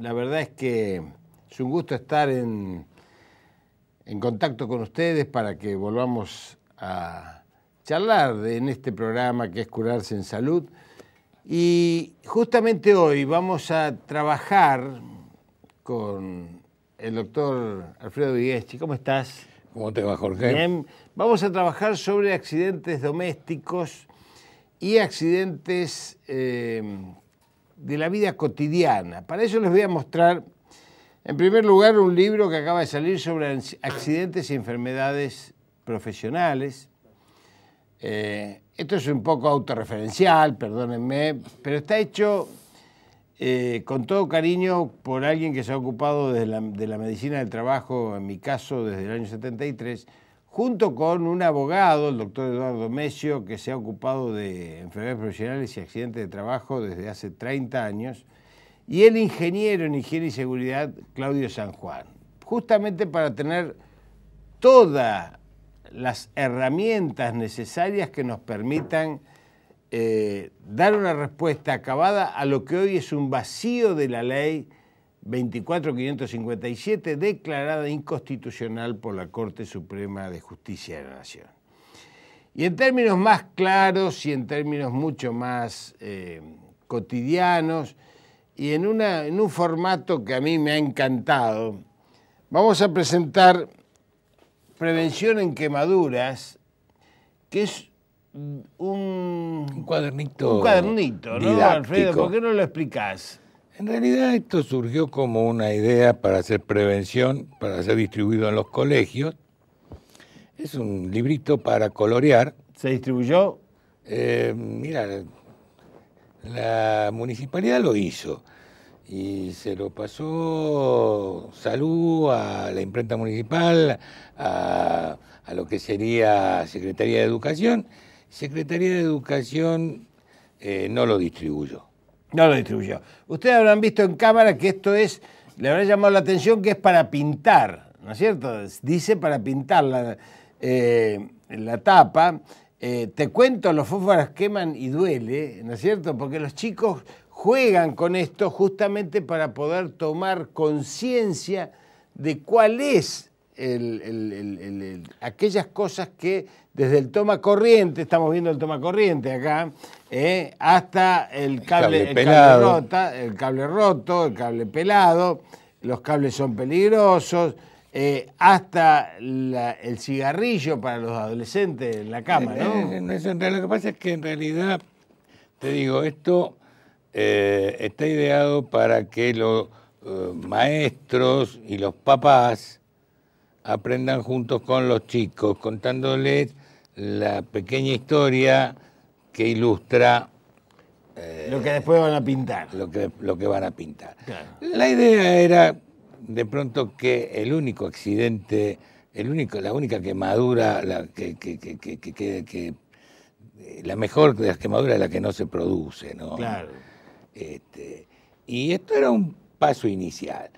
la verdad es que es un gusto estar en, en contacto con ustedes para que volvamos a charlar en este programa que es Curarse en Salud. Y justamente hoy vamos a trabajar con el doctor Alfredo Vigueschi. ¿Cómo estás? ¿Cómo te va, Jorge? Bien. Vamos a trabajar sobre accidentes domésticos y accidentes eh, de la vida cotidiana. Para eso les voy a mostrar, en primer lugar, un libro que acaba de salir sobre accidentes y enfermedades profesionales. Eh, esto es un poco autorreferencial, perdónenme, pero está hecho eh, con todo cariño por alguien que se ha ocupado de la, de la medicina del trabajo, en mi caso desde el año 73, junto con un abogado, el doctor Eduardo Mesio, que se ha ocupado de enfermedades profesionales y accidentes de trabajo desde hace 30 años, y el ingeniero en higiene y seguridad, Claudio San Juan, justamente para tener todas las herramientas necesarias que nos permitan eh, dar una respuesta acabada a lo que hoy es un vacío de la ley 24557, declarada inconstitucional por la Corte Suprema de Justicia de la Nación. Y en términos más claros y en términos mucho más eh, cotidianos y en, una, en un formato que a mí me ha encantado, vamos a presentar Prevención en Quemaduras, que es un, cuadernito. Un cuadernito, ¿no, Alfredo? ¿Por qué no lo explicás? En realidad esto surgió como una idea para hacer prevención, para ser distribuido en los colegios. Es un librito para colorear. ¿Se distribuyó? Eh, mira, la municipalidad lo hizo y se lo pasó salud a la imprenta municipal, a, lo que sería Secretaría de Educación. Secretaría de Educación eh, no lo distribuyó. No lo distribuyó. Ustedes habrán visto en cámara que esto es, le habrá llamado la atención que es para pintar, ¿no es cierto? Dice para pintar la, eh, la tapa. Eh, te cuento, los fósforos queman y duele, ¿no es cierto? Porque los chicos juegan con esto justamente para poder tomar conciencia de cuál es aquellas cosas que desde el toma corriente, estamos viendo el toma corriente acá, eh, hasta el cable, pelado el cable roto, el cable pelado, los cables son peligrosos, eh, hasta el cigarrillo para los adolescentes en la cama, eh, lo que pasa es que en realidad, te digo, esto está ideado para que los maestros y los papás aprendan juntos con los chicos, contándoles la pequeña historia que ilustra... Eh, lo que después van a pintar. Lo que, lo que van a pintar. La idea era de pronto que el único accidente, el único, la única quemadura, la, que, la mejor de las quemaduras es la que no se produce, ¿no? Claro. Este, y esto era un paso inicial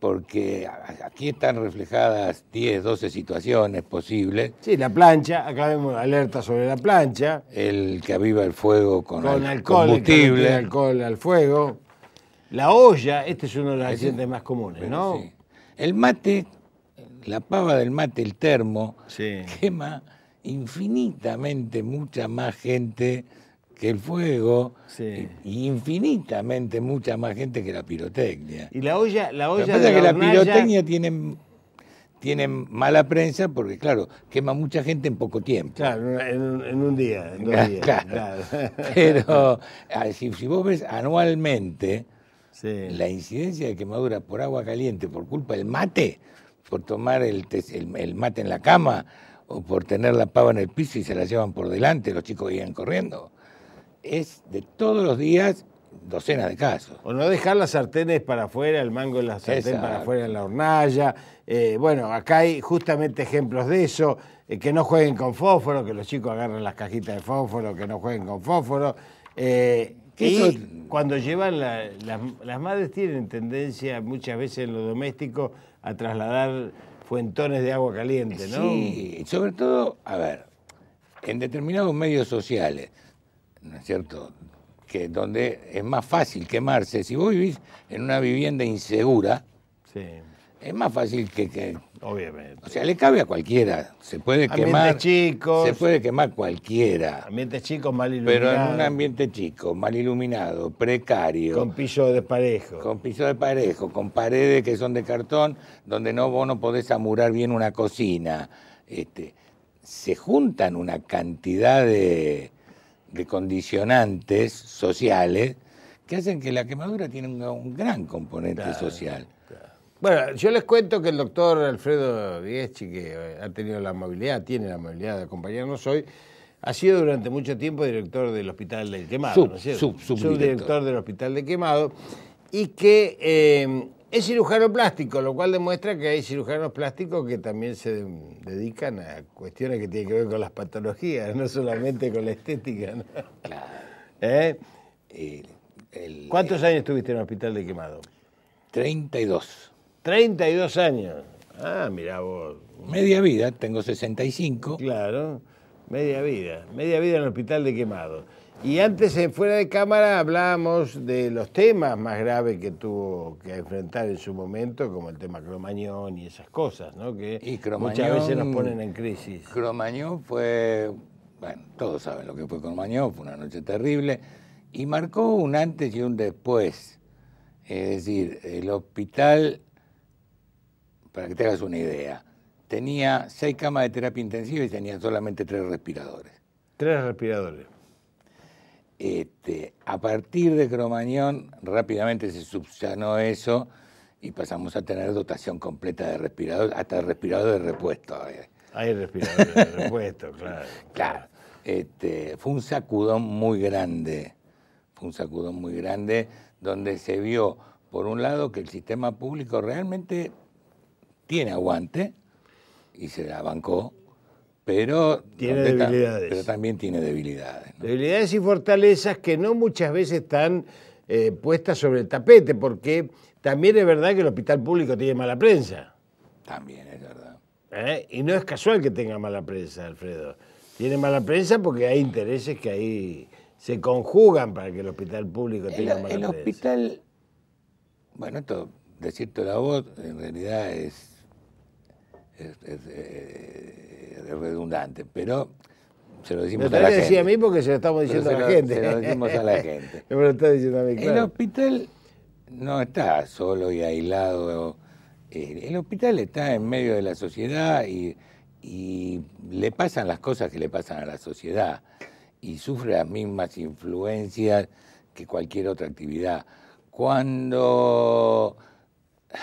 porque aquí están reflejadas 10, 12 situaciones posibles. Sí, la plancha, acá vemos alerta sobre la plancha. El que aviva el fuego con, con alcohol, combustible. alcohol al fuego. La olla, este es uno de los accidentes más comunes, ¿no? Sí. El mate, la pava del mate, el termo, quema infinitamente mucha más gente que el fuego e infinitamente mucha más gente que la pirotecnia. Y la olla, la olla Lo que la es que la pirotecnia tiene, mala prensa porque, claro, quema mucha gente en poco tiempo. Claro, en, un día, en dos días. Claro. Pero si, vos ves anualmente la incidencia de quemadura por agua caliente por culpa del mate, por tomar el, el mate en la cama, o por tener la pava en el piso y se la llevan por delante, los chicos iban corriendo es de todos los días docenas de casos. O no dejar las sartenes para afuera, el mango de la sartén para afuera en la hornalla. Eh, bueno, acá hay justamente ejemplos de eso, eh, que no jueguen con fósforo, que los chicos agarren las cajitas de fósforo, que no jueguen con fósforo. Eh, y cuando llevan, las, madres tienen tendencia muchas veces en lo doméstico a trasladar fuentones de agua caliente, ¿no? Sí, sobre todo, a ver, en determinados medios sociales ¿no es cierto? Que donde es más fácil quemarse. Si vos vivís en una vivienda insegura, es más fácil que, que, Obviamente. O sea, le cabe a cualquiera. Se puede quemar. chicos. Se puede quemar cualquiera. ambiente chicos mal iluminados. Pero en un ambiente chico, mal iluminado, precario. Con piso de parejo. Con piso de parejo, con paredes que son de cartón, donde no vos no podés amurar bien una cocina. Este, se juntan una cantidad de, de condicionantes sociales que hacen que la quemadura tiene un, gran componente social. Bueno, yo les cuento que el doctor Alfredo Diezchi, que ha tenido la movilidad tiene la amabilidad de acompañarnos hoy, ha sido durante mucho tiempo director del Hospital de Quemado, subdirector. del Hospital de Quemado, y que eh, es cirujano plástico, lo cual demuestra que hay cirujanos plásticos que también se dedican a cuestiones que tienen que ver con las patologías, no solamente con la estética. Claro. ¿Eh? ¿Cuántos años estuviste en el hospital de quemado? 32. 32 años. Ah, mira vos. Media vida, tengo 65. Claro, media vida. Media vida en el hospital de quemado. Y antes, en fuera de cámara, hablábamos de los temas más graves que tuvo que enfrentar en su momento, como el tema Cromañón y esas cosas, ¿no? Que muchas veces nos ponen en crisis. Cromañón fue, bueno, todos saben lo que fue Cromañón, fue una noche terrible, y marcó un antes y un después. Es decir, el hospital, para que te hagas una idea, tenía seis camas de terapia intensiva y tenía solamente tres respiradores. Tres respiradores. Este, a partir de Cromañón rápidamente se subsanó eso y pasamos a tener dotación completa de respiradores, hasta respiradores de repuesto. Eh. Hay respiradores de repuesto, claro. Claro. Este, fue un sacudón muy grande, fue un sacudón muy grande donde se vio, por un lado, que el sistema público realmente tiene aguante y se la bancó pero, tiene pero también tiene debilidades. Debilidades y fortalezas que no muchas veces están eh, puestas sobre el tapete, porque también es verdad que el hospital público tiene mala prensa. También es verdad. ¿Eh? Y no es casual que tenga mala prensa, Alfredo. Tiene mala prensa porque hay intereses que ahí se conjugan para que el hospital público tenga mala prensa. El hospital, bueno, esto, decirte la voz, en realidad es, eh, redundante, pero se lo decimos a la gente. decía a mí porque se lo estamos diciendo a la gente. Se lo decimos a la gente. está diciendo a mí, claro. El hospital no está solo y aislado. Eh, el hospital está en medio de la sociedad y, y le pasan las cosas que le pasan a la sociedad y sufre las mismas influencias que cualquier otra actividad. Cuando,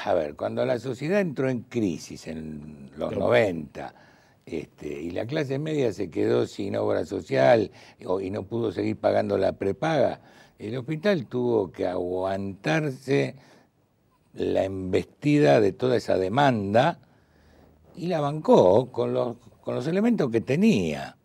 a ver, cuando la sociedad entró en crisis en los 90, este, y la clase media se quedó sin obra social y no pudo seguir pagando la prepaga. El hospital tuvo que aguantarse la embestida de toda esa demanda y la bancó con los, elementos que tenía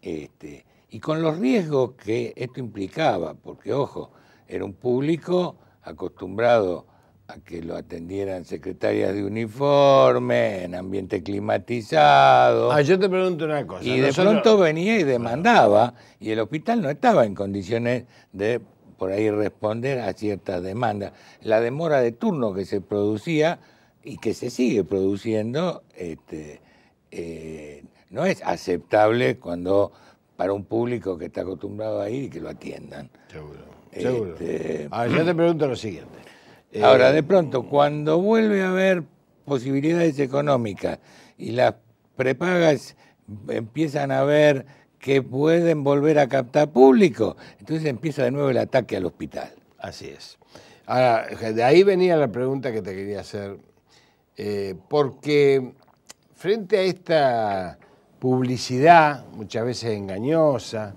este, y con los riesgos que esto implicaba, porque ojo, era un público acostumbrado a que lo atendieran secretarias de uniforme, en ambiente climatizado. Ah, yo te pregunto una cosa. Y de pronto venía y demandaba, y el hospital no estaba en condiciones de por ahí responder a ciertas demandas. La demora de turno que se producía y que se sigue produciendo este, eh, no es aceptable cuando para un público que está acostumbrado a ir y que lo atiendan. Seguro, este, ah, yo te pregunto lo siguiente. Eh, Ahora, de eh, pronto, cuando vuelve a haber posibilidades económicas y las prepagas empiezan a ver que pueden volver a captar público, entonces empieza de nuevo el ataque al hospital. Así es. Ahora, eh, de ahí venía la pregunta que te quería hacer, porque frente a esta publicidad, muchas veces engañosa,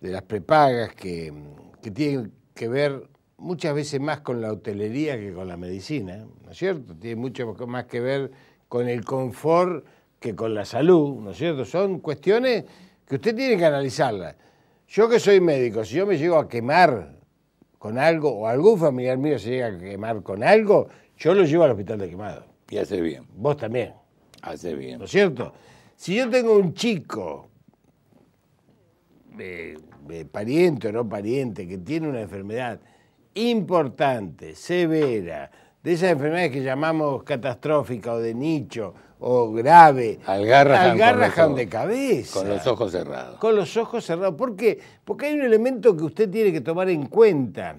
de las prepagas que, que tienen que ver muchas veces más con la hotelería que con la medicina, ¿no es cierto? Tiene mucho más que ver con el confort que con la salud, ¿no es cierto? Son cuestiones que usted tiene que analizarlas. Yo que soy médico, si yo me llego a quemar con algo, o algún familiar mío se llega a quemar con algo, yo lo llevo al hospital de quemado. Y hace bien. Vos también. Hace bien. ¿No es cierto? Si yo tengo un chico, eh, eh, pariente o no pariente, que tiene una enfermedad, importante, severa, de esas enfermedades que llamamos catastrófica o de nicho o grave. al Garraham de cabeza. Con los ojos cerrados. Con los ojos cerrados. ¿Por qué? Porque hay un elemento que usted tiene que tomar en cuenta,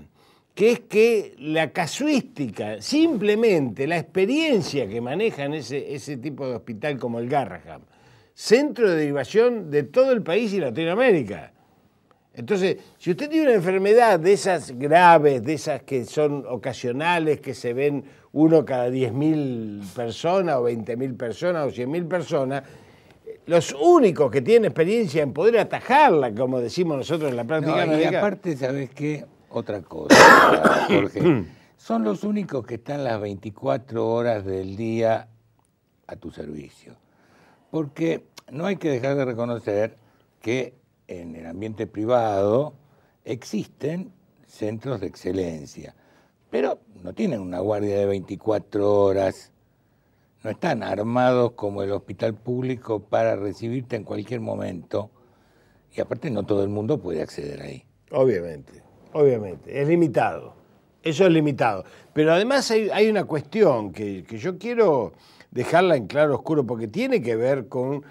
que es que la casuística, simplemente la experiencia que manejan ese, ese tipo de hospital como el Garraham, centro de derivación de todo el país y Latinoamérica. Entonces, si usted tiene una enfermedad de esas graves, de esas que son ocasionales, que se ven uno cada 10.000 personas o 20.000 personas o 100.000 personas, los únicos que tienen experiencia en poder atajarla, como decimos nosotros en la práctica médica. Y aparte, ¿sabes qué? Otra cosa, Jorge. Son los únicos que están las 24 horas del día a tu servicio. Porque no hay que dejar de reconocer que en el ambiente privado existen centros de excelencia, pero no tienen una guardia de 24 horas, no están armados como el hospital público para recibirte en cualquier momento, y aparte no todo el mundo puede acceder ahí. Obviamente, obviamente, es limitado, eso es limitado. Pero además hay, una cuestión que, yo quiero dejarla en claro oscuro, porque tiene que ver con...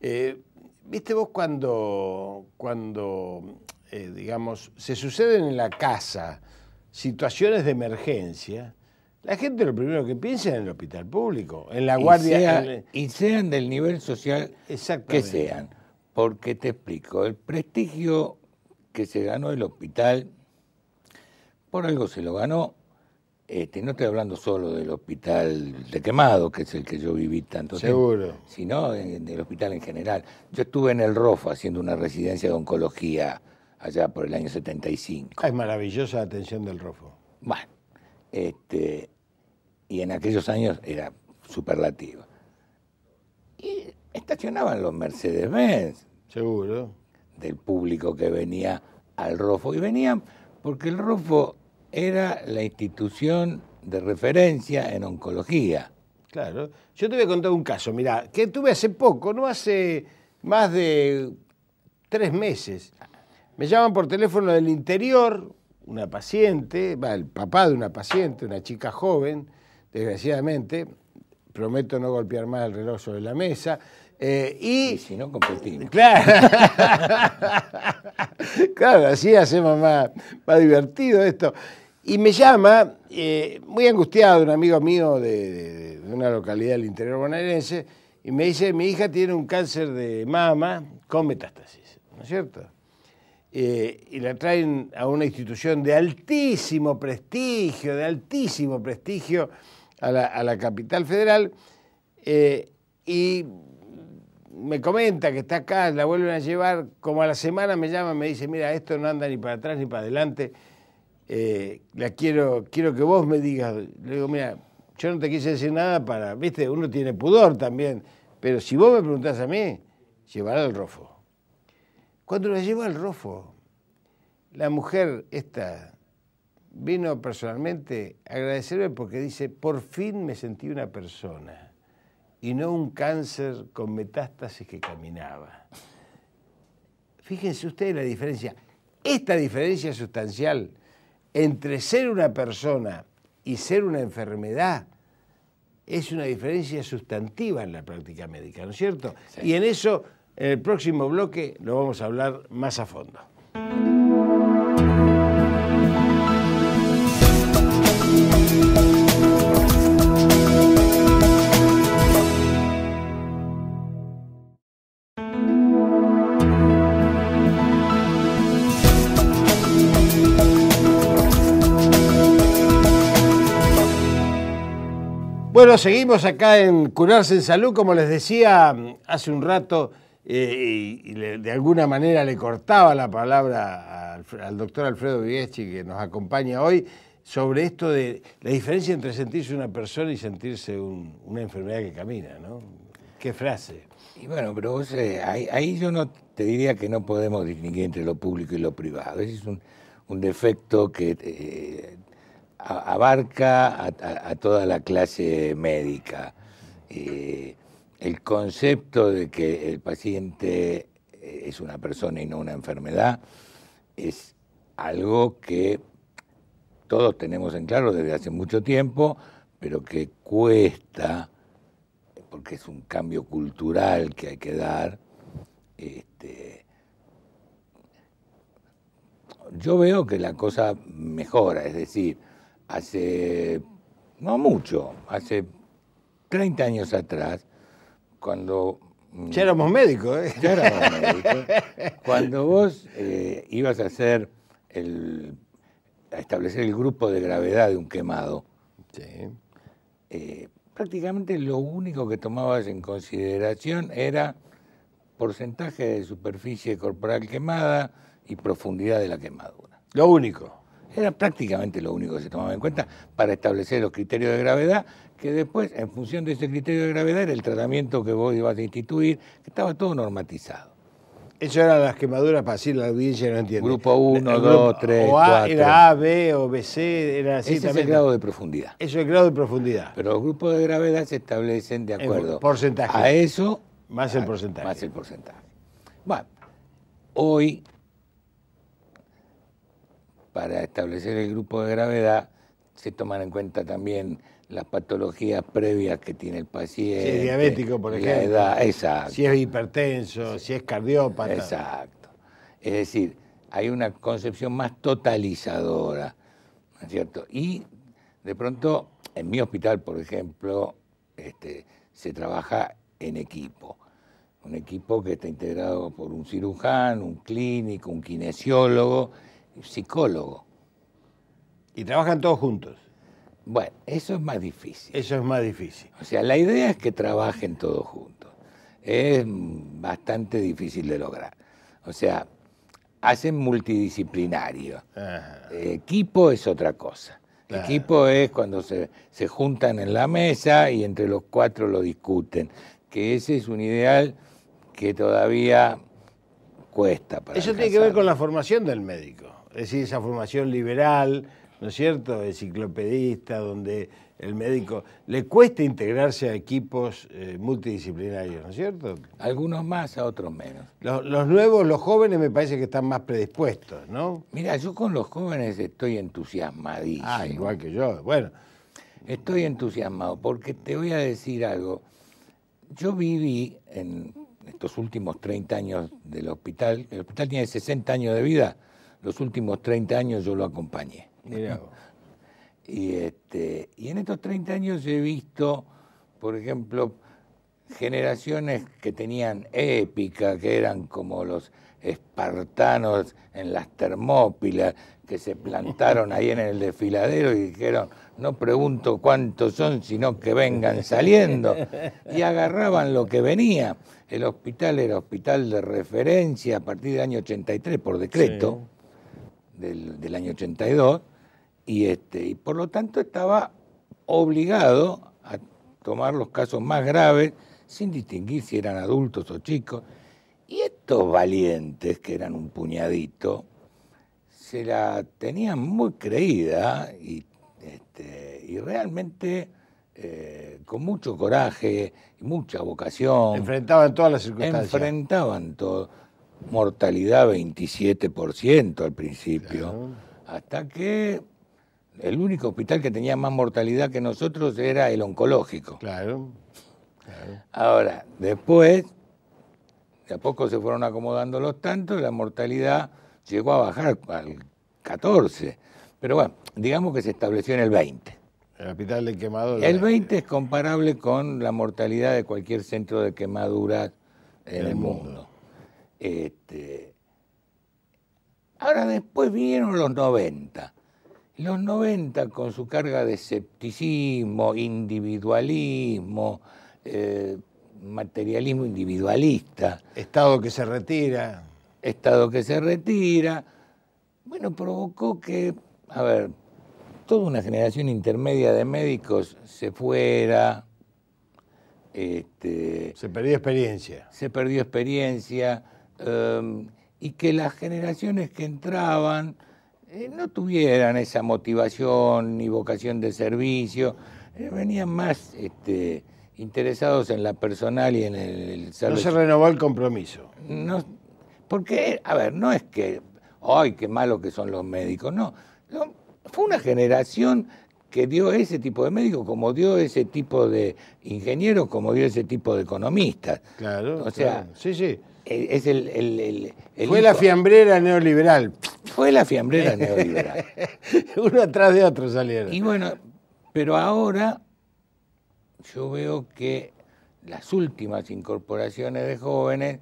Eh, Viste vos cuando, cuando eh, digamos, se suceden en la casa situaciones de emergencia, la gente lo primero que piensa es en el hospital público, en la guardia. Y sean, del nivel social que sean. Porque te explico, el prestigio que se ganó el hospital, por algo se lo ganó, este, no estoy hablando solo del hospital de quemado, que es el que yo viví tanto Seguro. sino del hospital en general. Yo estuve en el Rofo haciendo una residencia de oncología allá por el año 75. Ah, es maravillosa la atención del ROFO. Bueno, este, y en aquellos años era superlativa. Y estacionaban los Mercedes-Benz. Seguro. Del público que venía al ROFO. Y venían porque el ROFO era la institución de referencia en oncología. Claro. Yo te voy a contar un caso, mirá, que tuve hace poco, no hace más de tres meses. Me llaman por teléfono del interior, una paciente, el papá de una paciente, una chica joven, desgraciadamente, prometo no golpear más el reloj sobre la mesa. Eh, y, si no competimos. Claro. claro, así hacemos más divertido esto. Y me llama, eh, muy angustiado, un amigo mío de, una localidad del interior bonaerense, y me dice, mi hija tiene un cáncer de mama con metástasis, ¿no es cierto? Eh, y la traen a una institución de altísimo prestigio, de altísimo prestigio a la, capital federal, eh, y me comenta que está acá, la vuelven a llevar, como a la semana me llama, me dice, mira, esto no anda ni para atrás ni para adelante, eh, la quiero, quiero que vos me digas. Le digo, mira, yo no te quise decir nada para, viste, uno tiene pudor también, pero si vos me preguntás a mí, llevará el rofo. Cuando la llevo al rofo, la mujer esta vino personalmente a agradecerme porque dice, por fin me sentí una persona y no un cáncer con metástasis que caminaba. Fíjense ustedes la diferencia. Esta diferencia sustancial entre ser una persona y ser una enfermedad es una diferencia sustantiva en la práctica médica, ¿no es cierto? Y en eso, en el próximo bloque, lo vamos a hablar más a fondo. seguimos acá en Curarse en Salud, como les decía hace un rato, eh, y, de alguna manera le cortaba la palabra al, doctor Alfredo Vieschi, que nos acompaña hoy, sobre esto de la diferencia entre sentirse una persona y sentirse una enfermedad que camina, ¿no? Qué frase. Y bueno, pero vos, eh, ahí, yo no te diría que no podemos distinguir entre lo público y lo privado. Ese es un, defecto que eh, abarca a, toda la clase médica. el concepto de que el paciente eh, es una persona y no una enfermedad es algo que todos tenemos en claro desde hace mucho tiempo, pero que cuesta, porque es un cambio cultural que hay que dar. Este, yo veo que la cosa mejora, es decir, hace, no mucho, hace 30 años atrás, cuando... Mm, ya éramos médicos, ¿eh? Ya éramos médicos. Cuando vos eh, ibas a hacer a establecer el grupo de gravedad de un quemado, eh, prácticamente lo único que tomabas en consideración era porcentaje de superficie corporal quemada y profundidad de la quemadura. Lo único. Era prácticamente lo único que se tomaba en cuenta para establecer los criterios de gravedad, que después, en función de ese criterio de gravedad, era el tratamiento que vos ibas a instituir, que estaba todo normatizado. Eso era las quemaduras para así la audiencia no entiende. Grupo 1, 2, 3, 4. Era A, B o C era así. Ese es el grado de profundidad. Eso es el grado de profundidad. Pero los grupos de gravedad se establecen de acuerdo. El porcentaje. A eso. Más el porcentaje. Más el porcentaje. Bueno, hoy para establecer el grupo de gravedad se toman en cuenta también las patologías previas que tiene el paciente. Si es diabético, por ejemplo. Si es hipertenso, si es cardiópata. Exacto. Es decir, hay una concepción más totalizadora, ¿no es cierto? Y de pronto, en mi hospital, por ejemplo, este, se trabaja en equipo. Un equipo que está integrado por un cirujano, un clínico, un kinesiólogo psicólogo. Y trabajan todos juntos. Bueno, eso es más difícil. Eso es más difícil. O sea, la idea es que trabajen todos juntos. Es bastante difícil de lograr. O sea, hacen multidisciplinario. Eh, equipo es otra cosa. Equipo es cuando se, se, juntan en la mesa y entre los cuatro lo discuten. Que ese es un ideal que todavía cuesta para Eso tiene que ver con la formación del médico es decir, esa formación liberal, ¿no es cierto?, enciclopedista, donde el médico le cuesta integrarse a equipos eh, multidisciplinarios, ¿no es cierto? Algunos más, a otros menos. Los, los, nuevos, los jóvenes me parece que están más predispuestos, ¿no? Mira, yo con los jóvenes estoy entusiasmadísimo. Ah, igual que yo, bueno. Estoy entusiasmado porque te voy a decir algo. Yo viví en estos últimos 30 años del hospital, el hospital tiene 60 años de vida, los últimos 30 años yo lo acompañé. Y, este, y en estos 30 años he visto, por ejemplo, generaciones que tenían épica, que eran como los espartanos en las termópilas, que se plantaron ahí en el desfiladero y dijeron, no pregunto cuántos son, sino que vengan saliendo. Y agarraban lo que venía. El hospital era hospital de referencia a partir del año 83 por decreto del, año 82, y, este, y por lo tanto estaba obligado a tomar los casos más graves sin distinguir si eran adultos o chicos. Y estos valientes, que eran un puñadito, se la tenían muy creída y, este, realmente eh, con mucho coraje y mucha vocación. Enfrentaban todas las circunstancias. Enfrentaban todo mortalidad 27% al principio, hasta que el único hospital que tenía más mortalidad que nosotros era el oncológico. Claro. Ahora, después, de a poco se fueron acomodando los tantos, la mortalidad llegó a bajar al 14. Pero bueno, digamos que se estableció en el 20. El hospital de quemaduras. El 20 es comparable con la mortalidad de cualquier centro de quemaduras en el, mundo. Este, ahora después vinieron los 90. Los 90 con su carga de escepticismo, individualismo, eh, materialismo individualista. Estado que se retira. Estado que se retira. Bueno, provocó que, a ver, toda una generación intermedia de médicos se fuera. Este, se perdió experiencia. Se perdió experiencia. Em, y que las generaciones que entraban eh, no tuvieran esa motivación ni vocación de servicio, eh, venían más este, interesados en la personal y en el... salud. no se renovó el compromiso. No, porque, a ver, no es que, ay, qué malo que son los médicos, no, fue una generación que dio ese tipo de médicos, como dio ese tipo de ingenieros, como dio ese tipo de economistas. Claro. O sea, claro. sí, sí. Eh, es el, Fue la fiambrera neoliberal. Fue la fiambrera neoliberal. Uno atrás de otro salieron. Y bueno, pero ahora yo veo que las últimas incorporaciones de jóvenes,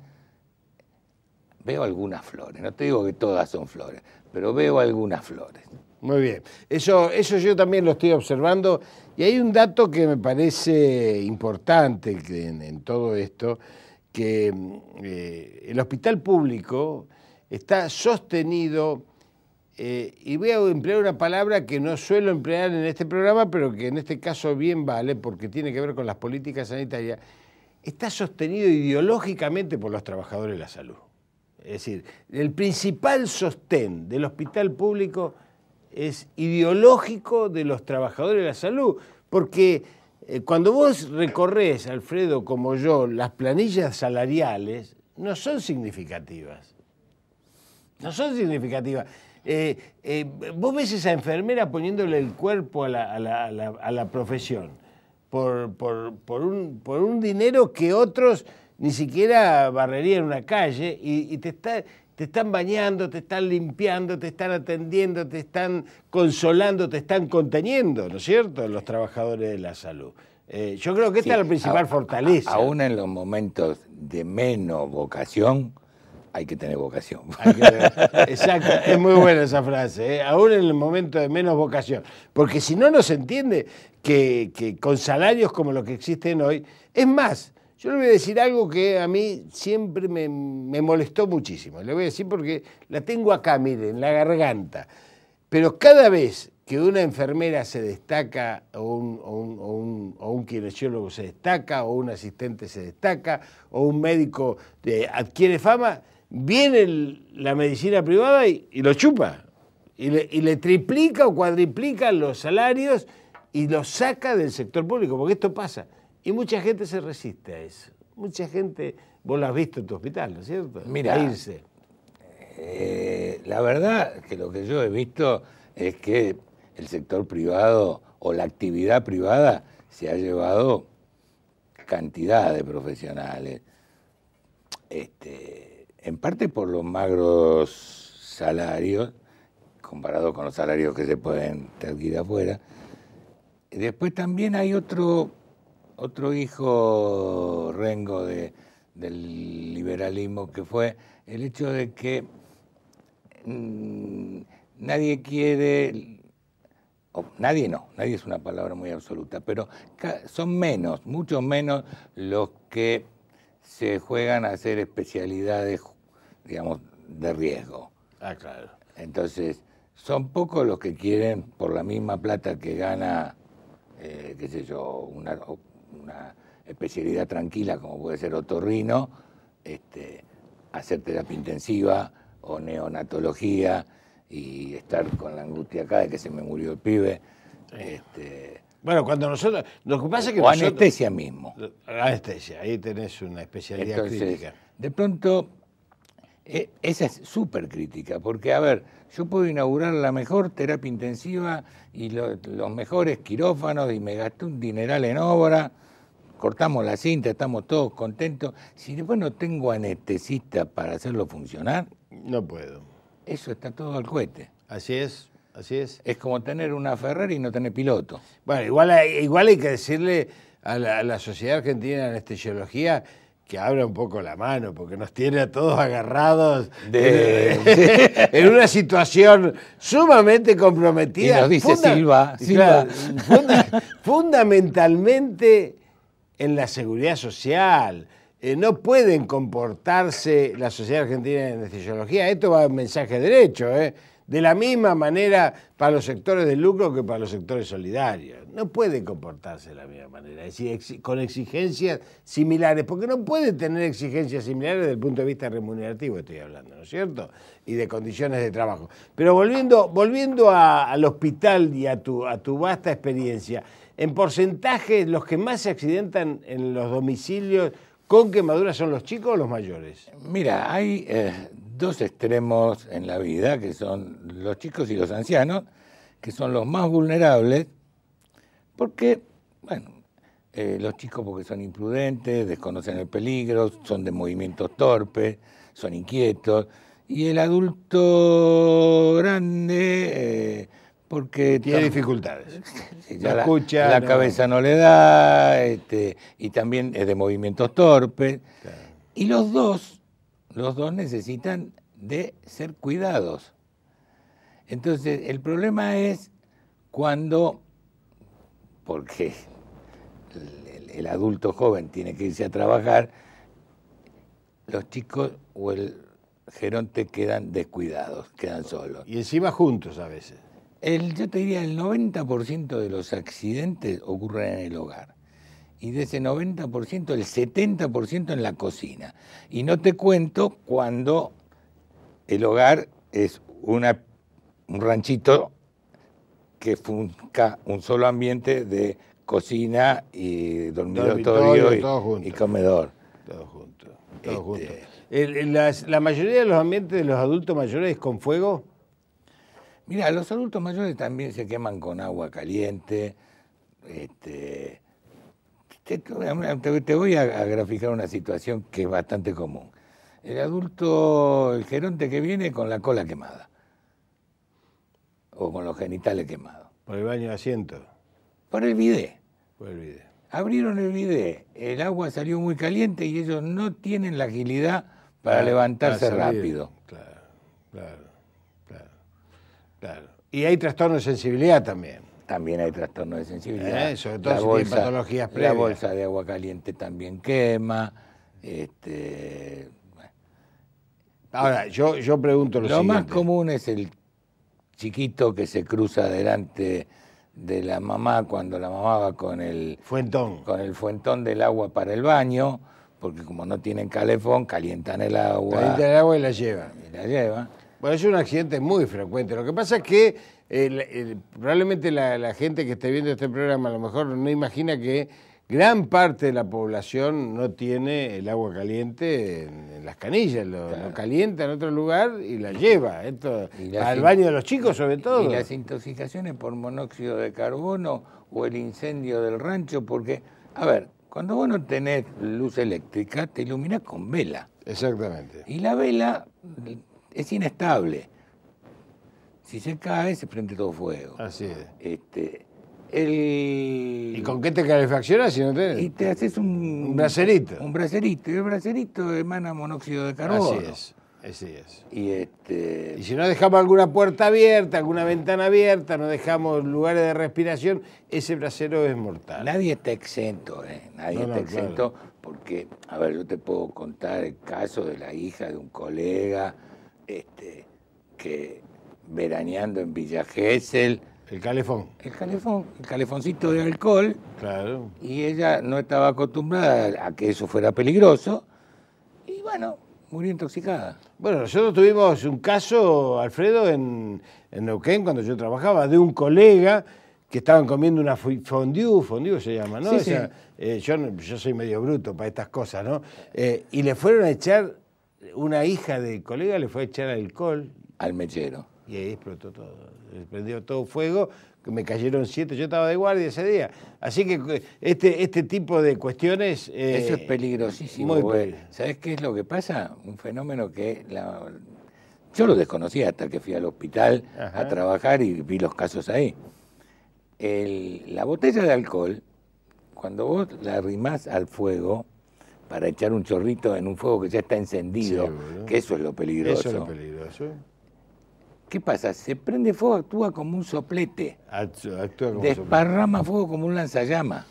veo algunas flores. No te digo que todas son flores, pero veo algunas flores. Muy bien. Eso, eso yo también lo estoy observando. Y hay un dato que me parece importante en todo esto que mm, eh, el hospital público está sostenido, eh, y voy a emplear una palabra que no suelo emplear en este programa, pero que en este caso bien vale porque tiene que ver con las políticas sanitarias, está sostenido ideológicamente por los trabajadores de la salud. Es decir, el principal sostén del hospital público es ideológico de los trabajadores de la salud, porque eh, cuando vos recorres, Alfredo, como yo, las planillas salariales, no son significativas. No son significativas. Eh, eh, vos ves esa enfermera poniéndole el cuerpo a la, profesión por, un, dinero que otros ni siquiera barrerían una calle y te está, te están bañando, te están limpiando, te están atendiendo, te están consolando, te están conteniendo, ¿no es cierto?, los trabajadores de la salud. Eh, yo creo que esta es la principal fortaleza. aún en los momentos de menos vocación, hay que tener vocación. exacto, es muy buena esa frase, ¿eh? aún en el momento de menos vocación. Porque si no, nos entiende que, con salarios como los que existen hoy, es más, yo le voy a decir algo que a mí siempre me, molestó muchísimo. Le voy a decir porque la tengo acá, miren, en la garganta. Pero cada vez que una enfermera se destaca o un, o se destaca o un asistente se destaca o un médico eh, adquiere fama, viene la medicina privada y, lo chupa. Y le, y le, triplica o cuadriplica los salarios y los saca del sector público, porque esto pasa. Y mucha gente se resiste a eso. Mucha gente, vos lo has visto en tu hospital, ¿no es cierto? Mira, irse. Eh, la verdad que lo que yo he visto es que el sector privado o la actividad privada se ha llevado cantidad de profesionales. Este, en parte por los magros salarios, comparado con los salarios que se pueden de afuera. Después también hay otro otro hijo rengo de, del liberalismo que fue el hecho de que mm, nadie quiere, nadie no, nadie es una palabra muy absoluta, pero son menos, mucho menos los que se juegan a hacer especialidades, digamos, de riesgo. Ah, claro. Entonces, son pocos los que quieren, por la misma plata que gana, eh, qué sé yo, una, una especialidad tranquila como puede ser otorrino, este, hacer terapia intensiva o neonatología y estar con la angustia acá de que se me murió el pibe. Este, bueno, cuando nosotros. Lo que pasa es que o anestesia mismo. Anestesia, ahí tenés una especialidad crítica. De pronto eh, esa es súper crítica, porque a ver, yo puedo inaugurar la mejor terapia intensiva y los mejores quirófanos y me gasté un dineral en obra, cortamos la cinta, estamos todos contentos. Si después no tengo anestesista para hacerlo funcionar, no puedo. Eso está todo al cohete. Así es, así es. Es como tener una Ferrari y no tener piloto. Bueno, igual, igual hay que decirle a la, a la Sociedad Argentina de Anestesiología que abra un poco la mano, porque nos tiene a todos agarrados en, una situación sumamente comprometida. Y nos dice Silva, fundamentalmente en la seguridad social. Eh, no pueden comportarse la sociedad argentina en anestesiología. Esto va en mensaje derecho, ¿eh? de la misma manera para los sectores de lucro que para los sectores solidarios. No puede comportarse de la misma manera, es decir, con exigencias similares, porque no puede tener exigencias similares desde el punto de vista remunerativo, estoy hablando, ¿no es cierto? Y de condiciones de trabajo. Pero volviendo, volviendo al hospital y a tu, a tu vasta experiencia, en porcentaje los que más se accidentan en los domicilios con quemaduras son los chicos o los mayores? Mira, hay eh, dos extremos en la vida, que son los chicos y los ancianos, que son los más vulnerables, porque, bueno, eh, los chicos porque son imprudentes, desconocen el peligro, son de movimientos torpes, son inquietos, y el adulto grande eh, porque... Tiene dificultades. la, la cabeza no le da, este, y también es de movimientos torpes. Y los dos los dos necesitan de ser cuidados. Entonces, el problema es cuando, porque el, adulto joven tiene que irse a trabajar, los chicos o el geronte quedan descuidados, quedan solos. Y encima juntos a veces. El, yo te diría, el 90% de los accidentes ocurren en el hogar y de ese 90% el 70% en la cocina. Y no te cuento cuando el hogar es una, un ranchito que funca un solo ambiente de cocina y dormitorio, y, comedor. Todo junto, este, ¿La mayoría de los ambientes de los adultos mayores es con fuego? Mira, los adultos mayores también se queman con agua caliente, este, te, voy a, graficar una situación que es bastante común. El adulto, el geronte que viene con la cola quemada. O con los genitales quemados. Por el baño de asiento. Por el bidé. Por el bidé. Abrieron el bidé, el agua salió muy caliente y ellos no tienen la agilidad para levantarse rápido. claro, claro, claro. Y hay trastorno de sensibilidad también también hay trastornos de sensibilidad. sobre todo si bolsa, patologías previas. La bolsa de agua caliente también quema. Este, Ahora, yo, yo pregunto lo, lo más común es el chiquito que se cruza delante de la mamá cuando la mamá va con el fuentón, con el fuentón del agua para el baño, porque como no tienen calefón, calientan el agua. Calientan el agua y la llevan. Y la llevan. Bueno, es un accidente muy frecuente. Lo que pasa es que probablemente la, gente que esté viendo este programa a lo mejor no imagina que gran parte de la población no tiene el agua caliente en, las canillas, lo, calienta en otro lugar y la lleva, esto, al baño de los chicos sobre todo. Y las intoxicaciones por monóxido de carbono o el incendio del rancho, porque, a ver, cuando vos no tenés luz eléctrica, te iluminas con vela. Exactamente. Y la vela es inestable. Si se cae, se prende todo fuego. Así es. Este, el... ¿Y con qué te calefaccionas si no Y te haces un... Un bracerito. Un bracerito. Y el bracerito emana monóxido de carbono. Así es. Así es. Y, este... si no dejamos alguna puerta abierta, alguna ventana abierta, no dejamos lugares de respiración, ese brasero es mortal. Nadie está exento, ¿eh? Nadie está exento porque, a ver, yo te puedo contar el caso de la hija de un colega este, que veraneando en Villa Gesell. El calefón. El calefón, el calefoncito de alcohol. Claro. Y ella no estaba acostumbrada a que eso fuera peligroso. Y bueno, murió intoxicada. Bueno, nosotros tuvimos un caso, Alfredo, en, en Neuquén, cuando yo trabajaba, de un colega que estaban comiendo una fondue, fondue se llama, ¿no? o sea, eh, yo, yo, soy medio bruto para estas cosas, ¿no? Eh, y le fueron a echar, una hija del colega le fue a echar alcohol. Al mechero que explotó todo. Prendió todo fuego, me cayeron siete, yo estaba de guardia ese día. Así que eh, este, este tipo de cuestiones... Eh, eso es peligrosísimo. Muy ¿Sabes qué es lo que pasa? Un fenómeno que yo lo desconocía hasta que fui al hospital a trabajar y vi los casos ahí. la botella de alcohol, cuando vos la arrimás al fuego, para echar un chorrito en un fuego que ya está encendido, que eso es lo peligroso. Eso es lo peligroso. ¿Qué pasa? Se prende fuego, actúa como un soplete. Desparrama fuego como un lanzallamas.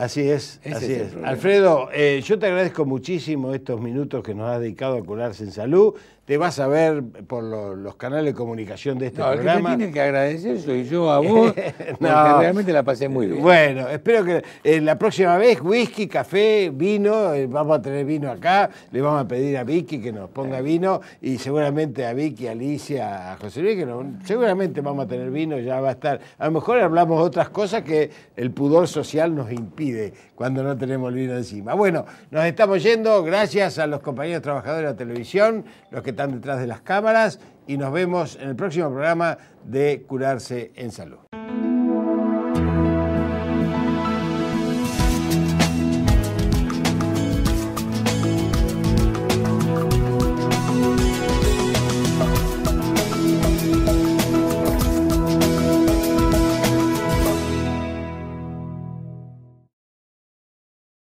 Así es, así es. Alfredo, eh, yo te agradezco muchísimo estos minutos que nos has dedicado a Curarse en Salud. Te vas a ver por los canales de comunicación de este no, programa. El que me que agradecer soy yo a vos, no. realmente la pasé muy bien. Bueno, espero que en eh, la próxima vez whisky, café, vino, eh, vamos a tener vino acá, le vamos a pedir a Vicky que nos ponga vino y seguramente a Vicky, a Alicia, a José Luis, que seguramente vamos a tener vino, ya va a estar. A lo mejor hablamos otras cosas que el pudor social nos impide cuando no tenemos el vino encima. Bueno, nos estamos yendo. Gracias a los compañeros trabajadores de la televisión, los que están detrás de las cámaras, y nos vemos en el próximo programa de Curarse en Salud.